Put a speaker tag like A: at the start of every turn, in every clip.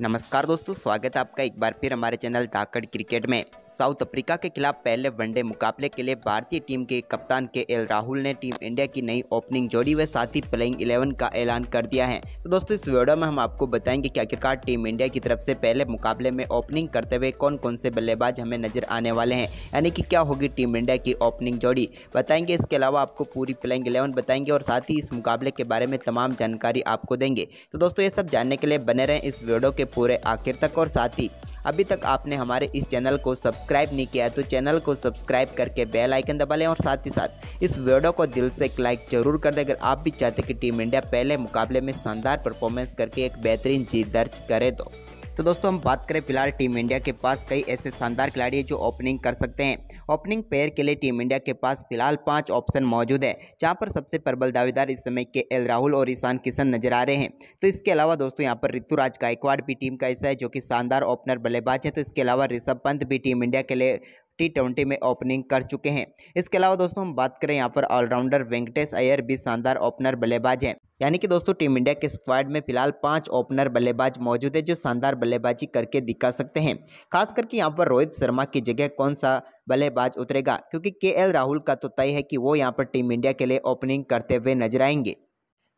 A: नमस्कार दोस्तों स्वागत है आपका एक बार फिर हमारे चैनल धाकड़ क्रिकेट में साउथ अफ्रीका के खिलाफ पहले वनडे मुकाबले के लिए भारतीय टीम के कप्तान के एल राहुल ने टीम इंडिया की नई ओपनिंग जोड़ी व साथ ही प्लेइंग इलेवन का ऐलान कर दिया है तो दोस्तों इस वीडियो में हम आपको बताएंगे कि आखिरकार टीम इंडिया की तरफ से पहले मुकाबले में ओपनिंग करते हुए कौन कौन से बल्लेबाज हमें नजर आने वाले हैं यानी कि क्या होगी टीम इंडिया की ओपनिंग जोड़ी बताएंगे इसके अलावा आपको पूरी प्लेइंग इलेवन बताएंगे और साथ ही इस मुकाबले के बारे में तमाम जानकारी आपको देंगे तो दोस्तों ये सब जानने के लिए बने रहें इस वीडियो के पूरे आखिर तक और साथ ही अभी तक आपने हमारे इस चैनल को सब्सक्राइब नहीं किया तो चैनल को सब्सक्राइब करके बेल आइकन दबा लें और साथ ही साथ इस वीडियो को दिल से एक लाइक जरूर कर दें अगर आप भी चाहते कि टीम इंडिया पहले मुकाबले में शानदार परफॉर्मेंस करके एक बेहतरीन जीत दर्ज करे तो तो दोस्तों हम बात करें फिलहाल टीम इंडिया के पास कई ऐसे शानदार खिलाड़ी है जो ओपनिंग कर सकते हैं ओपनिंग पेयर के लिए टीम इंडिया के पास फिलहाल पाँच ऑप्शन मौजूद है जहाँ पर सबसे प्रबल दावेदार इस समय के एल राहुल और ईशान किशन नजर आ रहे हैं तो इसके अलावा दोस्तों यहाँ पर ऋतुराज गायकवाड़ भी टीम का हिस्सा है जो कि शानदार ओपनर बल्लेबाज है तो इसके अलावा ऋषभ पंत भी टीम इंडिया के लिए टी ट्वेंटी में ओपनिंग कर चुके हैं इसके अलावा दोस्तों हम बात करें यहाँ पर ऑलराउंडर वेंकटेश अयर भी शानदार ओपनर बल्लेबाज हैं यानी कि दोस्तों टीम इंडिया के स्क्वाड में फिलहाल पांच ओपनर बल्लेबाज मौजूद है जो शानदार बल्लेबाजी करके दिखा सकते हैं खास करके यहाँ पर रोहित शर्मा की जगह कौन सा बल्लेबाज उतरेगा क्योंकि के राहुल का तो तय है कि वो यहाँ पर टीम इंडिया के लिए ओपनिंग करते हुए नजर आएंगे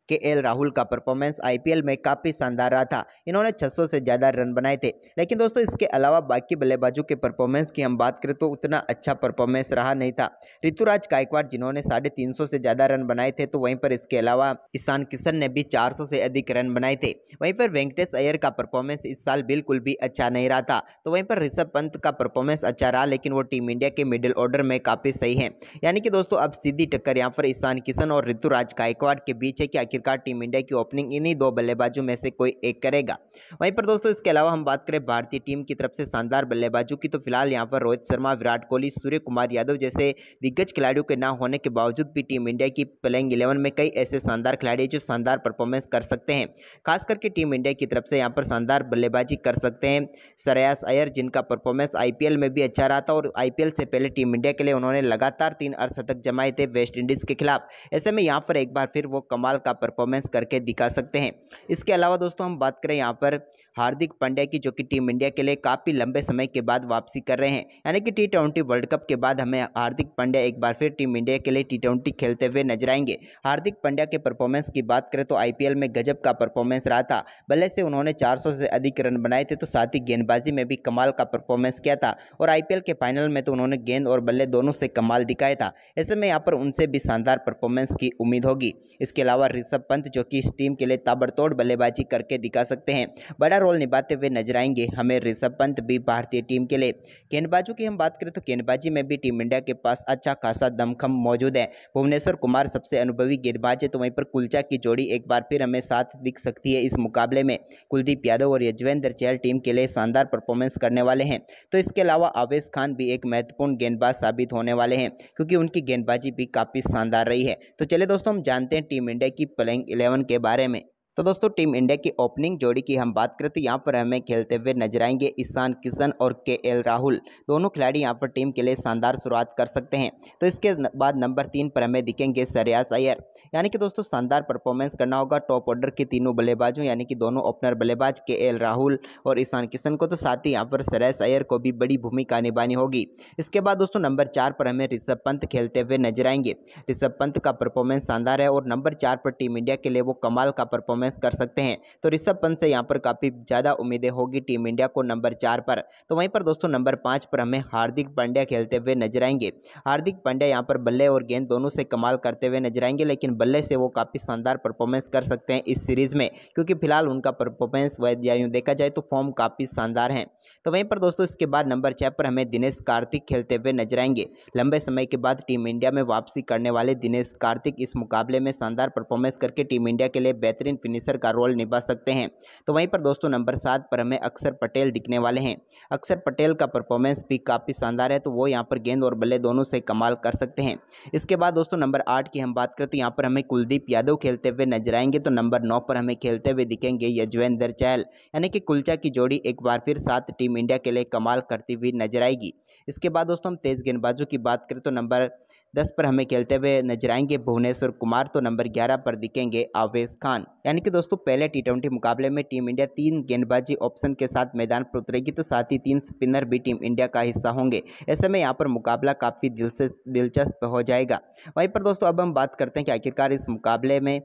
A: के एल राहुल का परफॉर्मेंस आईपीएल में काफ़ी शानदार रहा था इन्होंने 600 से ज़्यादा रन बनाए थे लेकिन दोस्तों इसके अलावा बाकी बल्लेबाजों के परफॉर्मेंस की हम बात करें तो उतना अच्छा परफॉर्मेंस रहा नहीं था ऋतुराज गायकवाड़ जिन्होंने साढ़े तीन से ज़्यादा रन बनाए थे तो वहीं पर इसके अलावा ईशान किशन ने भी चार से अधिक रन बनाए थे वहीं पर वेंकटेश अयर का परफॉर्मेंस इस साल बिल्कुल भी अच्छा नहीं रहा था तो वहीं पर ऋषभ पंत का परफॉर्मेंस अच्छा रहा लेकिन वो टीम इंडिया के मिडिल ऑर्डर में काफ़ी सही है यानी कि दोस्तों अब सीधी टक्कर यहाँ पर ईशान किशन और ऋतुराज गायकवाड़ के बीच है क्या आखिरकार टीम इंडिया की ओपनिंग इन्हीं दो बल्लेबाजों में से कोई एक करेगा वहीं पर दोस्तों इसके अलावा हम बात करें भारतीय टीम की तरफ से शानदार बल्लेबाजों की तो फिलहाल यहाँ पर रोहित शर्मा विराट कोहली सूर्य कुमार यादव जैसे दिग्गज खिलाड़ियों के ना होने के बावजूद भी टीम इंडिया की प्लेइंग इलेवन में कई ऐसे शानदार खिलाड़ी जो शानदार परफॉर्मेंस कर सकते हैं खास करके टीम इंडिया की तरफ से यहाँ पर शानदार बल्लेबाजी कर सकते हैं सरयास अयर जिनका परफॉर्मेंस आईपीएल में भी अच्छा रहा था और आईपीएल से पहले टीम इंडिया के लिए उन्होंने लगातार तीन अर्धशतक जमाए थे वेस्ट इंडीज़ के खिलाफ ऐसे में यहाँ पर एक बार फिर वो कमाल का परफॉर्मेंस करके दिखा सकते हैं इसके अलावा दोस्तों हम बात करें यहाँ पर हार्दिक पांड्या की जो कि टीम इंडिया के लिए काफ़ी लंबे समय के बाद वापसी कर रहे हैं यानी कि टी ट्वेंटी वर्ल्ड कप के बाद हमें हार्दिक पांड्या एक बार फिर टीम इंडिया के लिए टी ट्वेंटी खेलते हुए नजर आएंगे हार्दिक पांड्या के परफॉर्मेंस की बात करें तो आई में गजब का परफॉर्मेंस रहा था भले से उन्होंने चार से अधिक रन बनाए थे तो साथ ही गेंदबाजी में भी कमाल का परफॉर्मेंस किया था और आई के फाइनल में तो उन्होंने गेंद और बल्ले दोनों से कमाल दिखाया था ऐसे में यहाँ पर उनसे भी शानदार परफॉर्मेंस की उम्मीद होगी इसके अलावा ऋषभ पंत जो कि इस टीम के लिए ताबड़तोड़ बल्लेबाजी करके दिखा सकते हैं बड़ा रोल निभाते हुए नजर आएंगे हमें ऋषभ पंत भी भारतीय टीम के लिए गेंदबाजों की हम बात करें तो गेंदबाजी में भी टीम इंडिया के पास अच्छा खासा दमखम मौजूद है भुवनेश्वर कुमार सबसे अनुभवी गेंदबाज है तो वहीं पर कुलचा की जोड़ी एक बार फिर हमें साथ दिख सकती है इस मुकाबले में कुलदीप यादव और यजवेंद्र चहल टीम के लिए शानदार परफॉर्मेंस करने वाले हैं तो इसके अलावा आवेश खान भी एक महत्वपूर्ण गेंदबाज साबित होने वाले हैं क्योंकि उनकी गेंदबाजी भी काफ़ी शानदार रही है तो चले दोस्तों हम जानते हैं टीम इंडिया की प्लेइंग इलेवन के बारे में तो दोस्तों टीम इंडिया की ओपनिंग जोड़ी की हम बात करें तो यहाँ पर हमें खेलते हुए नजर आएंगे ईशान किशन और के एल राहुल दोनों खिलाड़ी यहाँ पर टीम के लिए शानदार शुरुआत कर सकते हैं तो इसके बाद नंबर तीन पर हमें दिखेंगे सरयास अयर यानी कि दोस्तों शानदार परफॉर्मेंस करना होगा टॉप ऑर्डर के तीनों बल्लेबाजों यानी कि दोनों ओपनर बल्लेबाज के एल राहुल और ईशान किशन को तो साथ ही यहाँ पर सरयास अयर को भी बड़ी भूमिका निभानी होगी इसके बाद दोस्तों नंबर चार पर हमें ऋषभ पंत खेलते हुए नजर आएंगे ऋषभ पंत का परफॉर्मेंस शानदार है और नंबर चार पर टीम इंडिया के लिए वो कमाल का परफॉर्मेंस परफॉर्मेंस कर सकते हैं तो ऋषभ पंत से यहाँ पर काफ़ी ज़्यादा उम्मीदें होगी टीम इंडिया को नंबर चार पर तो वहीं पर दोस्तों नंबर पाँच पर हमें हार्दिक पांड्या खेलते हुए नजर आएंगे हार्दिक पांड्या यहाँ पर बल्ले और गेंद दोनों से कमाल करते हुए नजर आएंगे लेकिन बल्ले से वो काफ़ी शानदार परफॉर्मेंस कर सकते हैं इस सीरीज़ में क्योंकि फिलहाल उनका परफॉर्मेंस वैध देखा जाए तो फॉर्म काफ़ी शानदार है तो वहीं पर दोस्तों इसके बाद नंबर छः पर हमें दिनेश कार्तिक खेलते हुए नजर आएंगे लंबे समय के बाद टीम इंडिया में वापसी करने वाले दिनेश कार्तिक इस मुकाबले में शानदार परफॉर्मेंस करके टीम इंडिया के लिए बेहतरीन फिनिशर का रोल निभा सकते हैं तो वहीं पर दोस्तों नंबर सात पर हमें अक्षर पटेल दिखने वाले हैं अक्षर पटेल का परफॉर्मेंस भी काफ़ी शानदार है तो वो यहाँ पर गेंद और बल्ले दोनों से कमाल कर सकते हैं इसके बाद दोस्तों नंबर आठ की हम बात करें तो यहाँ पर हमें कुलदीप यादव खेलते हुए नजर आएंगे तो नंबर नौ पर हमें खेलते हुए दिखेंगे यजवेंद्र चहल यानी कि कुलचा की जोड़ी एक बार फिर सात टीम इंडिया के लिए कमाल करती हुई नजर आएगी इसके बाद दोस्तों हम तेज गेंदबाजों की बात करें तो नंबर दस पर हमें खेलते हुए नजर आएंगे भुवनेश्वर कुमार तो नंबर ग्यारह पर दिखेंगे आवेश खान यानी कि दोस्तों पहले टी ट्वेंटी मुकाबले में टीम इंडिया तीन गेंदबाजी ऑप्शन के साथ मैदान पर उतरेगी तो साथ ही तीन स्पिनर भी टीम इंडिया का हिस्सा होंगे ऐसे में यहाँ पर मुकाबला काफ़ी दिलचस्प हो जाएगा वहीं पर दोस्तों अब हम बात करते हैं कि आखिरकार इस मुकाबले में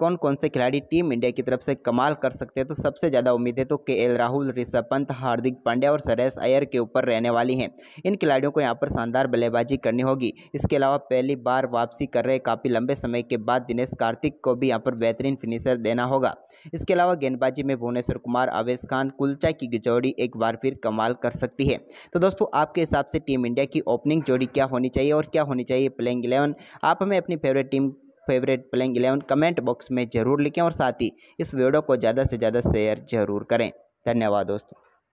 A: कौन कौन से खिलाड़ी टीम इंडिया की तरफ से कमाल कर सकते हैं तो सबसे ज़्यादा उम्मीद है तो के एल राहुल ऋषभ पंत हार्दिक पांड्या और सरेश अयर के ऊपर रहने वाली हैं इन खिलाड़ियों को यहाँ पर शानदार बल्लेबाजी करनी होगी इसके अलावा पहली बार वापसी कर रहे काफ़ी लंबे समय के बाद दिनेश कार्तिक को भी यहाँ पर बेहतरीन फिनिशर देना होगा इसके अलावा गेंदबाजी में भुवनेश्वर कुमार आवेश खान कुलचा की जोड़ी एक बार फिर कमाल कर सकती है तो दोस्तों आपके हिसाब से टीम इंडिया की ओपनिंग जोड़ी क्या होनी चाहिए और क्या होनी चाहिए प्लेइंग इलेवन आप हमें अपनी favourite team favourite playing eleven comment box में ज़रूर लिखें और साथ ही इस वीडियो को ज़्यादा से ज़्यादा शेयर ज़रूर करें धन्यवाद दोस्तों